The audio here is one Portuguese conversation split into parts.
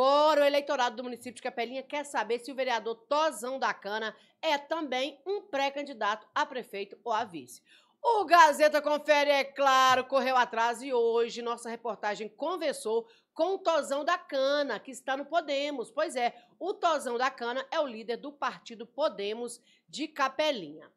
Agora o eleitorado do município de Capelinha quer saber se o vereador Tozão da Cana é também um pré-candidato a prefeito ou a vice. O Gazeta Confere, é claro, correu atrás e hoje nossa reportagem conversou com o Tozão da Cana, que está no Podemos. Pois é, o Tozão da Cana é o líder do partido Podemos de Capelinha.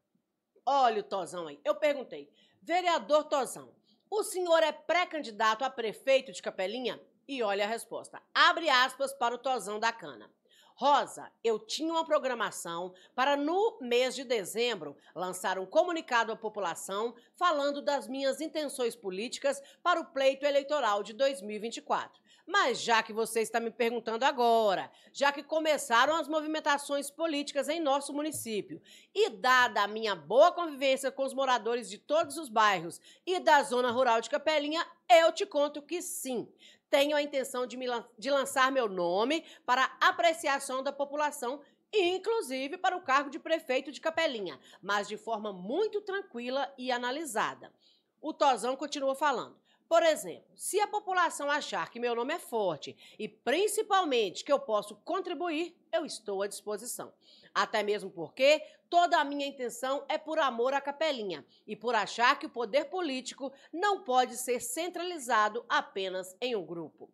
Olha o Tozão aí. Eu perguntei, vereador Tozão, o senhor é pré-candidato a prefeito de Capelinha? E olha a resposta. Abre aspas para o Tozão da Cana. Rosa, eu tinha uma programação para no mês de dezembro lançar um comunicado à população falando das minhas intenções políticas para o pleito eleitoral de 2024. Mas já que você está me perguntando agora, já que começaram as movimentações políticas em nosso município e dada a minha boa convivência com os moradores de todos os bairros e da zona rural de Capelinha, eu te conto que sim tenho a intenção de, me, de lançar meu nome para apreciação da população, inclusive para o cargo de prefeito de Capelinha, mas de forma muito tranquila e analisada. O Tozão continua falando. Por exemplo, se a população achar que meu nome é forte e principalmente que eu posso contribuir, eu estou à disposição. Até mesmo porque toda a minha intenção é por amor à capelinha e por achar que o poder político não pode ser centralizado apenas em um grupo.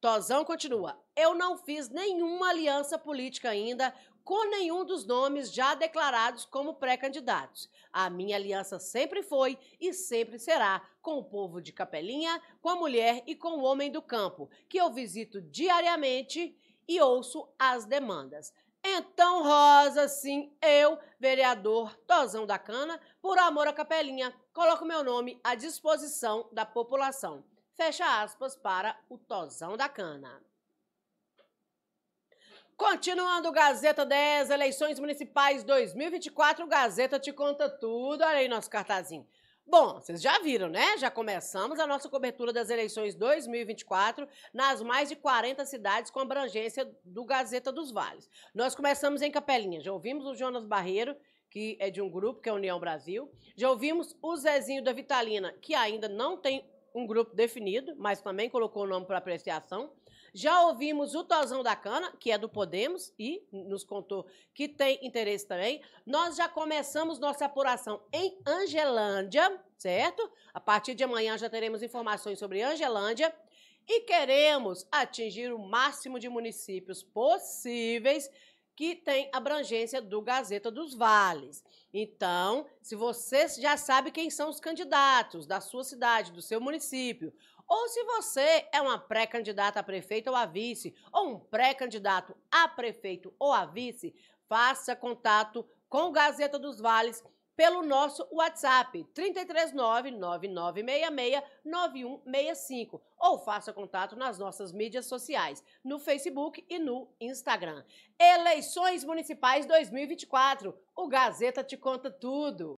Tozão continua: Eu não fiz nenhuma aliança política ainda com nenhum dos nomes já declarados como pré-candidatos. A minha aliança sempre foi e sempre será com o povo de Capelinha, com a mulher e com o homem do campo, que eu visito diariamente e ouço as demandas. Então, Rosa, sim, eu, vereador Tozão da Cana, por amor à Capelinha, coloco meu nome à disposição da população. Fecha aspas para o Tozão da Cana. Continuando Gazeta 10, eleições municipais 2024, Gazeta te conta tudo. Olha aí nosso cartazinho. Bom, vocês já viram, né? Já começamos a nossa cobertura das eleições 2024 nas mais de 40 cidades com abrangência do Gazeta dos Vales. Nós começamos em Capelinha, já ouvimos o Jonas Barreiro, que é de um grupo, que é a União Brasil. Já ouvimos o Zezinho da Vitalina, que ainda não tem um grupo definido, mas também colocou o nome para apreciação. Já ouvimos o Tozão da Cana, que é do Podemos, e nos contou que tem interesse também. Nós já começamos nossa apuração em Angelândia, certo? A partir de amanhã já teremos informações sobre Angelândia. E queremos atingir o máximo de municípios possíveis que tem abrangência do Gazeta dos Vales. Então, se você já sabe quem são os candidatos da sua cidade, do seu município, ou se você é uma pré-candidata a prefeito ou a vice, ou um pré-candidato a prefeito ou a vice, faça contato com o Gazeta dos Vales pelo nosso WhatsApp 339-9966-9165 ou faça contato nas nossas mídias sociais, no Facebook e no Instagram. Eleições Municipais 2024, o Gazeta te conta tudo.